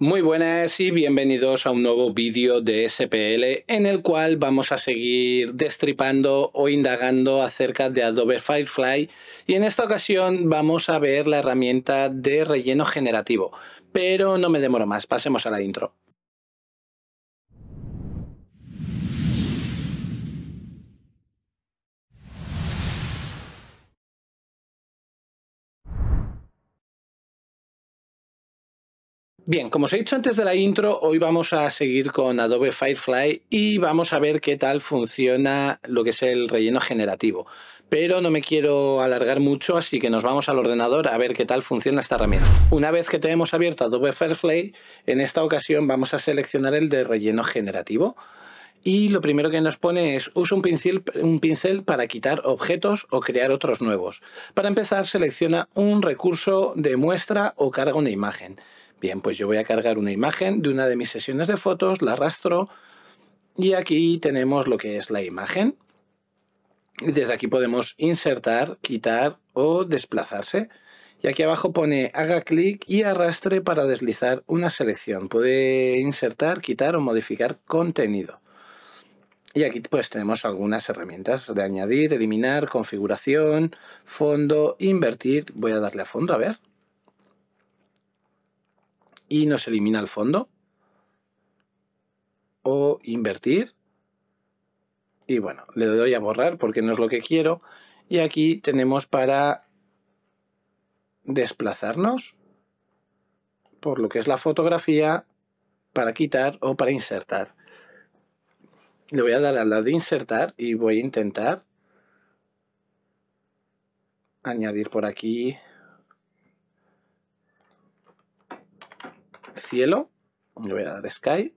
Muy buenas y bienvenidos a un nuevo vídeo de SPL en el cual vamos a seguir destripando o indagando acerca de Adobe Firefly y en esta ocasión vamos a ver la herramienta de relleno generativo, pero no me demoro más, pasemos a la intro. Bien, como os he dicho antes de la intro, hoy vamos a seguir con Adobe Firefly y vamos a ver qué tal funciona lo que es el relleno generativo. Pero no me quiero alargar mucho, así que nos vamos al ordenador a ver qué tal funciona esta herramienta. Una vez que tenemos abierto Adobe Firefly, en esta ocasión vamos a seleccionar el de relleno generativo. Y lo primero que nos pone es usa un pincel, para quitar objetos o crear otros nuevos. Para empezar, selecciona un recurso de muestra o carga una imagen. Bien, pues yo voy a cargar una imagen de una de mis sesiones de fotos, la arrastro y aquí tenemos lo que es la imagen. Desde aquí podemos insertar, quitar o desplazarse. Y aquí abajo pone haga clic y arrastre para deslizar una selección. Puede insertar, quitar o modificar contenido. Y aquí pues tenemos algunas herramientas de añadir, eliminar, configuración, fondo, invertir. Voy a darle a fondo, a ver y nos elimina el fondo. O invertir. Y bueno, le doy a borrar porque no es lo que quiero. Y aquí tenemos para desplazarnos por lo que es la fotografía para quitar o para insertar. Le voy a dar al lado de insertar y voy a intentar añadir por aquí cielo. Le voy a dar Sky.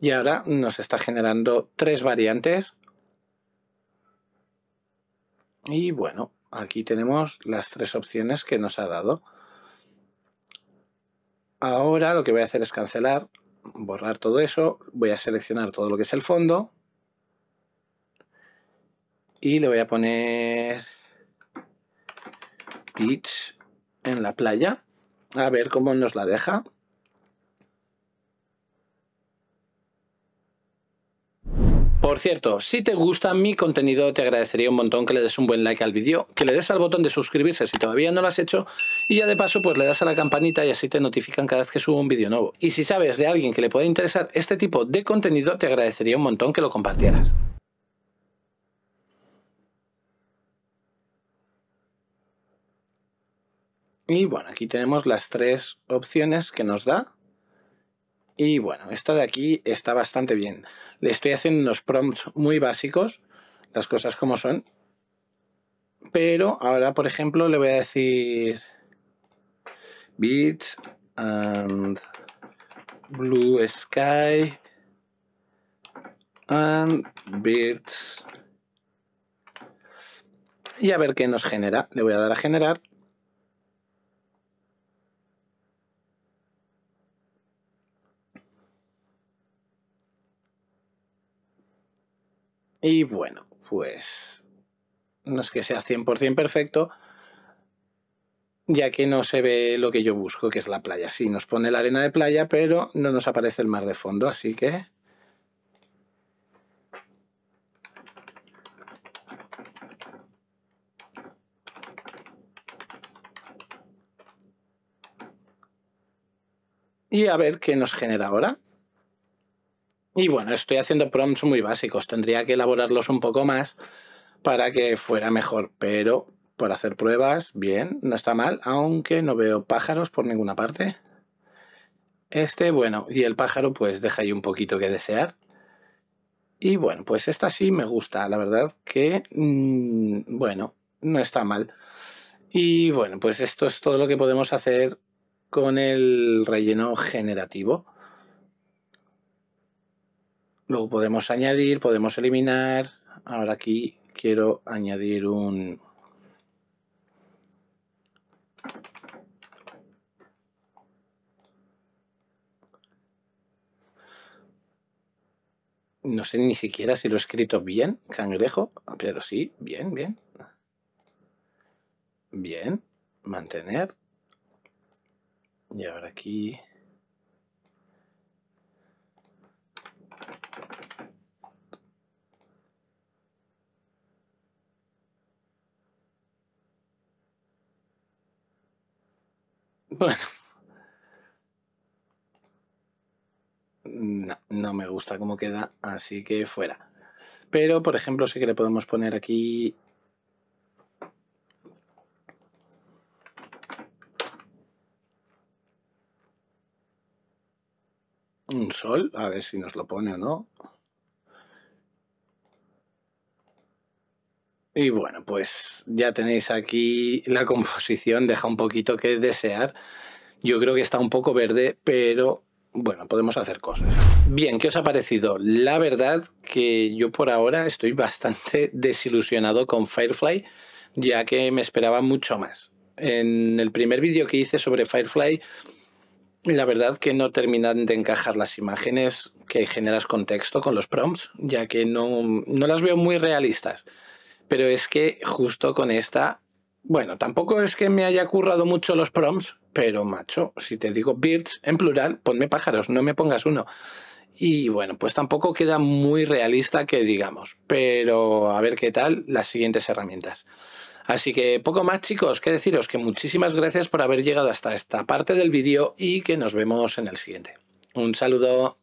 Y ahora nos está generando tres variantes. Y bueno, aquí tenemos las tres opciones que nos ha dado. Ahora lo que voy a hacer es cancelar, borrar todo eso. Voy a seleccionar todo lo que es el fondo. Y le voy a poner pitch en la playa. A ver cómo nos la deja. Por cierto, si te gusta mi contenido, te agradecería un montón que le des un buen like al vídeo, que le des al botón de suscribirse si todavía no lo has hecho, y ya de paso pues le das a la campanita y así te notifican cada vez que subo un vídeo nuevo. Y si sabes de alguien que le puede interesar este tipo de contenido, te agradecería un montón que lo compartieras. Y bueno, aquí tenemos las tres opciones que nos da. Y bueno, esta de aquí está bastante bien. Le estoy haciendo unos prompts muy básicos, las cosas como son. Pero ahora, por ejemplo, le voy a decir Bits and blue sky and birds. Y a ver qué nos genera. Le voy a dar a generar Y bueno, pues no es que sea 100% perfecto, ya que no se ve lo que yo busco, que es la playa. Sí, nos pone la arena de playa, pero no nos aparece el mar de fondo, así que... Y a ver qué nos genera ahora. Y bueno, estoy haciendo prompts muy básicos, tendría que elaborarlos un poco más para que fuera mejor, pero por hacer pruebas, bien, no está mal, aunque no veo pájaros por ninguna parte. Este, bueno, y el pájaro pues deja ahí un poquito que desear. Y bueno, pues esta sí me gusta, la verdad que, mm, bueno, no está mal. Y bueno, pues esto es todo lo que podemos hacer con el relleno generativo. Luego podemos añadir, podemos eliminar. Ahora aquí quiero añadir un... No sé ni siquiera si lo he escrito bien, cangrejo, pero sí, bien, bien. Bien, mantener. Y ahora aquí Bueno. No, me gusta cómo queda, así que fuera. Pero, por ejemplo, sí que le podemos poner aquí un sol, a ver si nos lo pone o no. Y bueno, pues ya tenéis aquí la composición, deja un poquito que desear. Yo creo que está un poco verde, pero bueno, podemos hacer cosas. Bien, ¿qué os ha parecido? La verdad que yo por ahora estoy bastante desilusionado con Firefly, ya que me esperaba mucho más. En el primer vídeo que hice sobre Firefly, la verdad que no terminan de encajar las imágenes que generas con texto, con los prompts, ya que no, no las veo muy realistas pero es que justo con esta, bueno, tampoco es que me haya currado mucho los prompts, pero macho, si te digo birds en plural, ponme pájaros, no me pongas uno. Y bueno, pues tampoco queda muy realista que digamos, pero a ver qué tal las siguientes herramientas. Así que poco más chicos, que deciros que muchísimas gracias por haber llegado hasta esta parte del vídeo y que nos vemos en el siguiente. Un saludo.